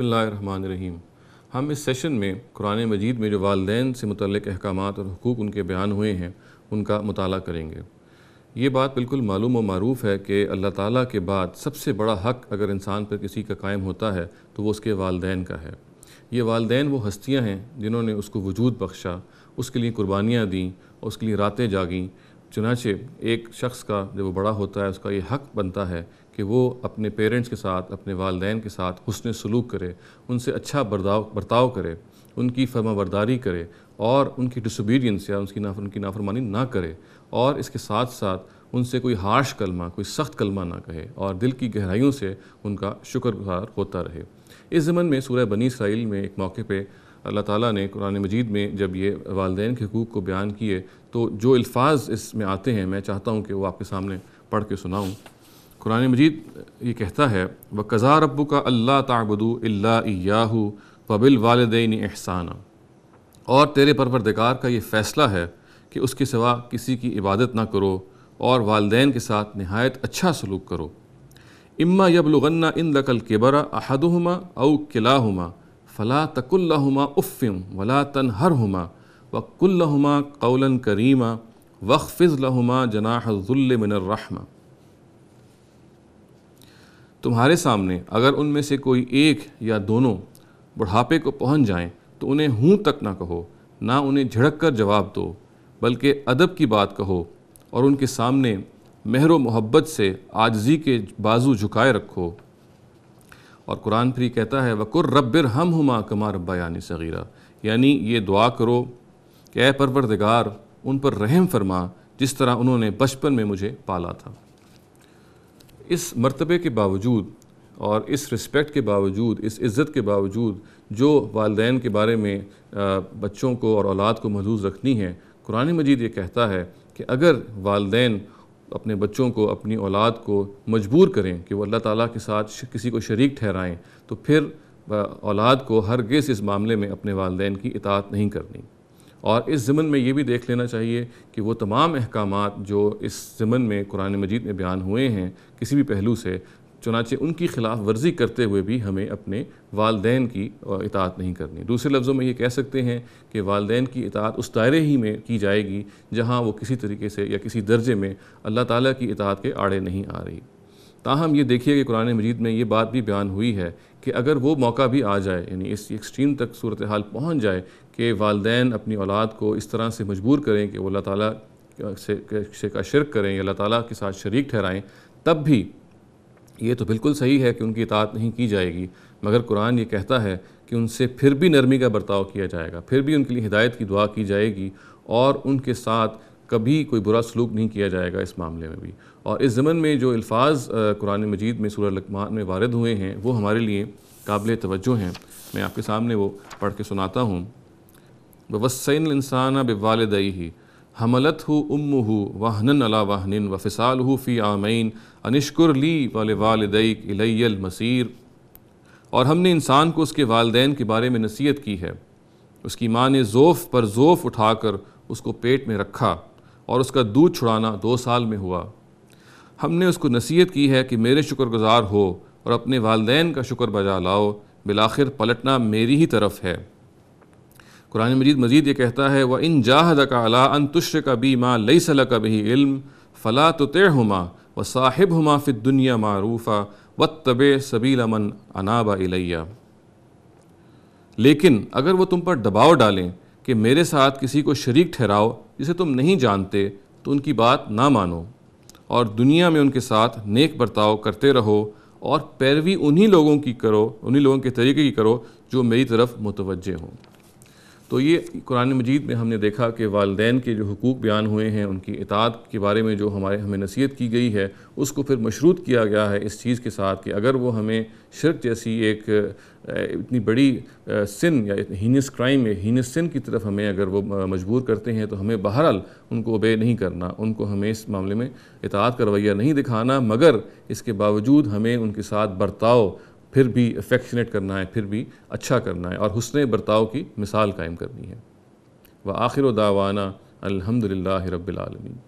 बसमीम हम इस सेशन में कुरान मजीद में जो वालदेन से मुतक़ अहकाम और हकूक़ उनके बयान हुए हैं उनका मताल करेंगे ये बात बिल्कुल मालूम और मरूफ है कि अल्लाह ताली के बाद सबसे बड़ा हक अगर इंसान पर किसी का कायम होता है तो वह उसके वालदेन का है ये वालदेन वो हस्तियाँ हैं जिन्होंने उसको वजूद बख्शा उसके लिए कुर्बानियाँ दीं और उसके लिए रातें जागें चुनाचे एक शख्स का जब वो बड़ा होता है उसका ये हक बनता है कि वो अपने पेरेंट्स के साथ अपने वालदे के साथ हसन सलूक करे उनसे अच्छा बर्दाव बर्ताव करे उनकी फर्माबरदारी करे और उनकी डिसबीडियंस या उनकी नाफ उनकी नाफरमानी ना करे और इसके साथ साथ उनसे कोई हार्श कलमा कोई सख्त कलमा ना कहे और दिल की गहराइयों से उनका शुक्रगुजार होता रहे इस ज़मन में सूर्य बनी इसराइल में एक मौके पर अल्लाह ताला ने कुरान मजीद में जब ये वालदे के हकूक़ को बयान किए तो जो अल्फाज इसमें आते हैं मैं चाहता हूँ कि वो आपके सामने पढ़ के सुनाऊँ कुरान मजीद ये कहता है व कज़ा रबू का अल्लाह ताबदू अल्लाह फ़बिल वालदेन एहसाना और तेरे परवरदिगार का ये फ़ैसला है कि उसके सिवा किसी की इबादत ना करो और वालदे के साथ नहायत अच्छा सलूक करो इम्मा यबलगन्ना इन लकल केबरा अहदहुमा अव किलाहुमा फ़ला तकुल्लाहुमा उफ़िम वला तनहरहुमा वकुल्लहुमा कौलन करीमा फ़िजल वक़फ़िज़लहुमा जनाहजुल्ल मिनर्रहमा तुम्हारे सामने अगर उनमें से कोई एक या दोनों बुढ़ापे को पहुंच जाएं तो उन्हें हूँ तक ना कहो ना उन्हें झड़क कर जवाब दो बल्कि अदब की बात कहो और उनके सामने मेहर मोहब्बत से आजजी के बाजू झुकाए रखो और कुरान फ्री कहता है वकुर रब्बिर हम हुमा कमा रब्बा यानी सगीरा यानी ये दुआ करो कि ए परवरदिगार उन पर रहम फरमा जिस तरह उन्होंने बचपन में मुझे पाला था इस मरतबे के बावजूद और इस रिस्पेक्ट के बावजूद इस इज़्ज़त के बावजूद जो वालदेन के बारे में बच्चों को और औलाद को महजूज रखनी है कुरान मजीद ये कहता है कि अगर वालदेन अपने बच्चों को अपनी औलाद को मजबूर करें कि वो अल्लाह ताला के साथ किसी को शरीक ठहराएं तो फिर औलाद को हर गेस इस मामले में अपने वालदेन की इतात नहीं करनी और इस ज़मन में ये भी देख लेना चाहिए कि वो तमाम अहकाम जो इस ज़मन में कुरान मजीद में बयान हुए हैं किसी भी पहलू से चुनाचे उनकी खिलाफ वर्जी करते हुए भी हमें अपने वालदेन की इतात नहीं करनी दूसरे लफ्ज़ों में ये कह सकते हैं कि वालदेन की इतात उस दायरे ही में की जाएगी जहाँ वो किसी तरीके से या किसी दर्जे में अल्लाह ताली की इतात के आड़े नहीं आ रही ताहम ये देखिए कि कुरान मजीद में ये बात भी बयान हुई है कि अगर वो मौका भी आ जाए यानी इस एक्सट्रीम तक सूरत हाल पहुँच जाए कि वालदे अपनी औलाद को इस तरह से मजबूर करें कि वो अल्लाह ताली से का शिरक करें या अल्लाह ताली के साथ शरीक ठहराएँ तब भी ये तो बिल्कुल सही है कि उनकी इतात नहीं की जाएगी मगर कुरान ये कहता है कि उनसे फिर भी नरमी का बर्ताव किया जाएगा फिर भी उनके लिए हिदायत की दुआ की जाएगी और उनके साथ कभी कोई बुरा सलूक नहीं किया जाएगा इस मामले में भी और इस ज़मन में जो अल्फाज कुरान मजीद में सूर लकमान में वारद हुए हैं वो हमारे लिए काबिल तवज्जो हैं मैं आपके सामने वो पढ़ के सुनाता हूँ वसन इंसान बवालदई ही हमलत हो उम हो वाहन अला वाहन व फिसाल हो फ़ी आमीन अनिश्कुर ली वाल वालदई इलैल मसीर और हमने इंसान को उसके वालदेन के बारे में नसीहत की है उसकी माँ ने ज़ोफ़ पर ज़ोफ़ उठाकर उसको पेट में रखा और उसका दूध छुड़ाना दो साल में हुआ हमने उसको नसीहत की है कि मेरे शुक्रगुजार हो और अपने वालदेन का शुक्र बजा लाओ बिलाखिर पलटना मेरी ही तरफ है कुरान मजीद मजीद ये कहता है व इन जाहद का अला अन तुश्र का बी माँ लई सल का बही इल्म फ़ला तो तय हुमा व साहिब हुमा फि दुनिया मारूफ़ा व तब सबील अमन अनाबा इलैया लेकिन अगर वह तुम पर दबाव डालें कि मेरे साथ किसी को शरीक ठहराओ जिसे तुम नहीं जानते तो उनकी बात ना मानो और दुनिया में उनके साथ नेक बर्ताव करते रहो और पैरवी उन्हीं लोगों की करो उन्हीं लोगों के तरीके की करो जो मेरी तरफ मुतवजह हों तो ये कुरान मजीद में हमने देखा कि वालदेन के जो हकूक़ बयान हुए हैं उनकी इतात के बारे में जो हमारे हमें नसीहत की गई है उसको फिर मशरूत किया गया है इस चीज़ के साथ कि अगर वो हमें शर्क जैसी एक इतनी बड़ी सिन या हीनस क्राइम या हीनस सिन की तरफ हमें अगर वो मजबूर करते हैं तो हमें बहरहाल उनको ओबे नहीं करना उनको हमें इस मामले में इतात का रवैया नहीं दिखाना मगर इसके बावजूद हमें उनके साथ बर्ताव फिर भी अफेक्शनेट करना है फिर भी अच्छा करना है और हुसन बर्ताव की मिसाल कायम करनी है व आखिर दावाना अलहमदिल्ला रबालमीन